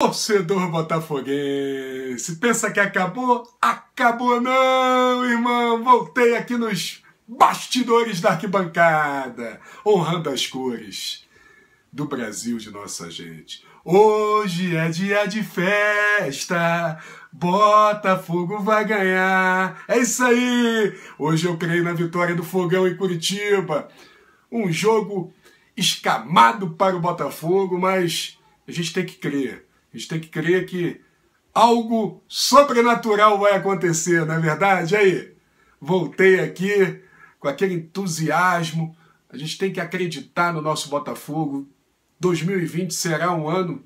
Torcedor botafoguense, pensa que acabou? Acabou não, irmão! Voltei aqui nos bastidores da arquibancada, honrando as cores do Brasil de nossa gente. Hoje é dia de festa, Botafogo vai ganhar. É isso aí! Hoje eu creio na vitória do Fogão em Curitiba. Um jogo escamado para o Botafogo, mas a gente tem que crer a gente tem que crer que algo sobrenatural vai acontecer, não é verdade? Aí, voltei aqui com aquele entusiasmo. A gente tem que acreditar no nosso Botafogo. 2020 será um ano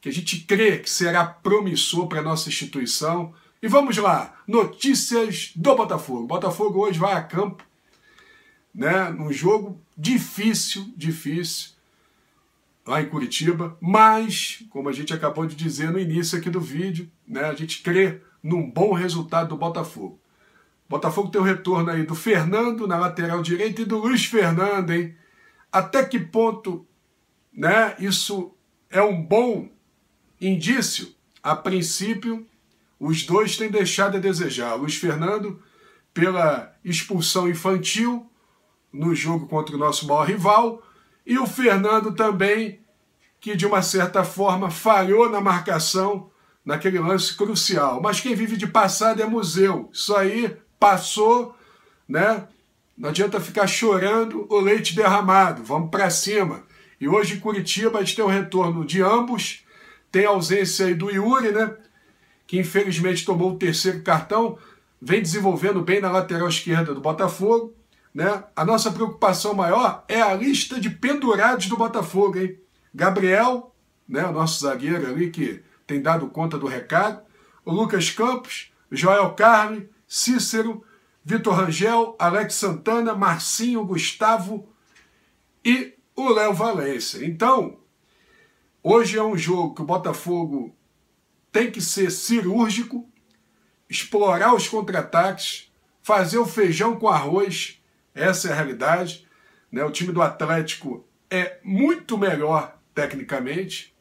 que a gente crê que será promissor para a nossa instituição. E vamos lá, notícias do Botafogo. O Botafogo hoje vai a campo, né, num jogo difícil, difícil, lá em Curitiba, mas, como a gente acabou de dizer no início aqui do vídeo, né, a gente crê num bom resultado do Botafogo. Botafogo tem o retorno aí do Fernando na lateral direita e do Luiz Fernando, hein? Até que ponto né, isso é um bom indício? A princípio, os dois têm deixado a desejar. Luiz Fernando, pela expulsão infantil no jogo contra o nosso maior rival, e o Fernando também, que de uma certa forma falhou na marcação naquele lance crucial. Mas quem vive de passado é museu. Isso aí passou, né? Não adianta ficar chorando o leite derramado. Vamos para cima. E hoje Curitiba a gente tem o retorno de ambos. Tem a ausência aí do Yuri, né? Que infelizmente tomou o terceiro cartão. Vem desenvolvendo bem na lateral esquerda do Botafogo. Né? A nossa preocupação maior é a lista de pendurados do Botafogo, hein? Gabriel, né, o nosso zagueiro ali que tem dado conta do recado, o Lucas Campos, Joel Carne, Cícero, Vitor Rangel, Alex Santana, Marcinho, Gustavo e o Léo Valência. Então, hoje é um jogo que o Botafogo tem que ser cirúrgico, explorar os contra-ataques, fazer o feijão com arroz essa é a realidade. Né? O time do Atlético é muito melhor tecnicamente.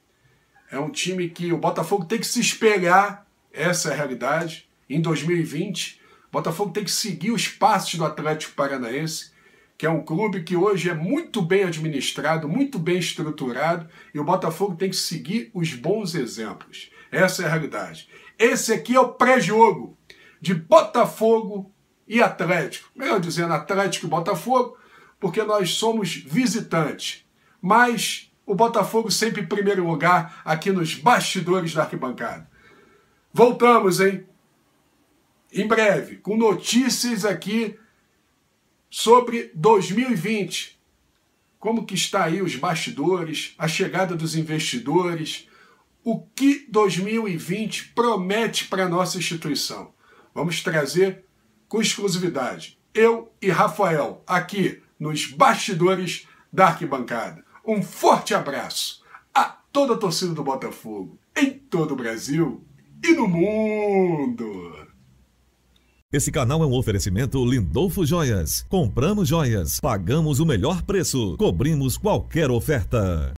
É um time que o Botafogo tem que se espelhar. Essa é a realidade. Em 2020, o Botafogo tem que seguir os passos do Atlético Paranaense, que é um clube que hoje é muito bem administrado, muito bem estruturado, e o Botafogo tem que seguir os bons exemplos. Essa é a realidade. Esse aqui é o pré-jogo de Botafogo e Atlético. Melhor dizendo, Atlético e Botafogo, porque nós somos visitantes. Mas o Botafogo sempre em primeiro lugar aqui nos bastidores da arquibancada. Voltamos, hein? Em breve, com notícias aqui sobre 2020. Como que está aí os bastidores, a chegada dos investidores, o que 2020 promete para a nossa instituição. Vamos trazer com exclusividade. Eu e Rafael, aqui nos bastidores da Arquibancada. Um forte abraço a toda a torcida do Botafogo, em todo o Brasil e no mundo. Esse canal é um oferecimento Lindolfo Joias. Compramos joias, pagamos o melhor preço, cobrimos qualquer oferta.